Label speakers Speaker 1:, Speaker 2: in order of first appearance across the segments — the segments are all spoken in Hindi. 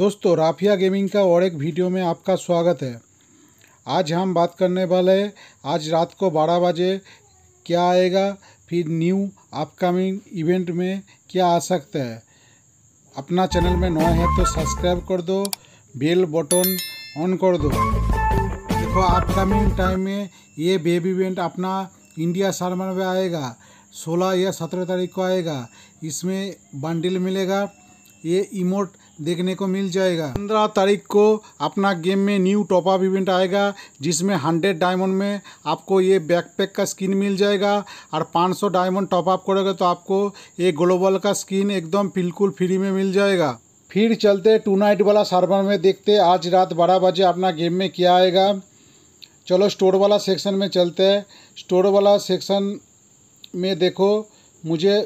Speaker 1: दोस्तों राफिया गेमिंग का और एक वीडियो में आपका स्वागत है आज हम बात करने वाले हैं आज रात को बारह बजे क्या आएगा फिर न्यू अपकमिंग इवेंट में क्या आ सकता है अपना चैनल में नया है तो सब्सक्राइब कर दो बेल बटन ऑन कर दो देखो अपकमिंग टाइम में ये बेबी इवेंट अपना इंडिया सर्वर में आएगा सोलह या सत्रह तारीख को आएगा इसमें बंडल मिलेगा ये इमोट देखने को मिल जाएगा पंद्रह तारीख को अपना गेम में न्यू टॉप अप इवेंट आएगा जिसमें हंड्रेड डायमंड में आपको ये बैकपैक का स्किन मिल जाएगा और पाँच सौ डायमंड टॉप अप करोगे तो आपको ये ग्लोबल का स्किन एकदम बिल्कुल फ्री में मिल जाएगा फिर चलते टू नाइट वाला सर्वर में देखते आज रात बारह बजे अपना गेम में क्या आएगा चलो स्टोर वाला सेक्शन में चलते हैं स्टोर वाला सेक्शन में देखो मुझे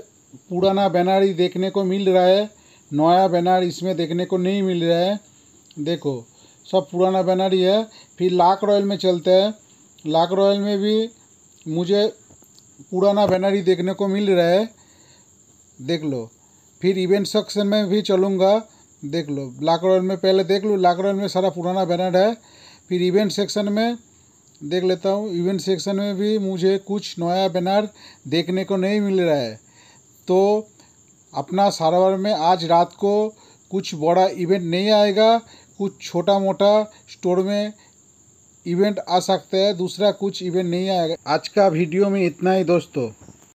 Speaker 1: पुराना बैनर ही देखने को मिल रहा है नया बैनर इसमें देखने को नहीं मिल रहा है देखो सब पुराना बैनर ही है फिर लाक रॉयल में चलते हैं लाक रॉयल में भी मुझे पुराना बैनर ही देखने को मिल रहा है देख लो फिर इवेंट सेक्शन में भी चलूँगा देख लो लाक रॉयल में पहले देख लो लाक रॉयल में सारा पुराना बैनर है फिर इवेंट सेक्शन में देख लेता हूँ इवेंट सेक्शन में भी मुझे कुछ नया बैनर देखने को नहीं मिल रहा है तो अपना सर्वर में आज रात को कुछ बड़ा इवेंट नहीं आएगा कुछ छोटा मोटा स्टोर में इवेंट आ सकता है दूसरा कुछ इवेंट नहीं आएगा आज का वीडियो में इतना ही दोस्तों